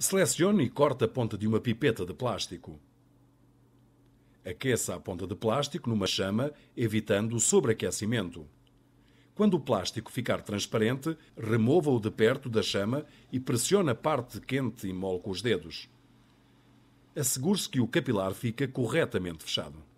Selecione e corte a ponta de uma pipeta de plástico. Aqueça a ponta de plástico numa chama, evitando o sobreaquecimento. Quando o plástico ficar transparente, remova-o de perto da chama e pressione a parte quente e mole com os dedos. Assegure-se que o capilar fica corretamente fechado.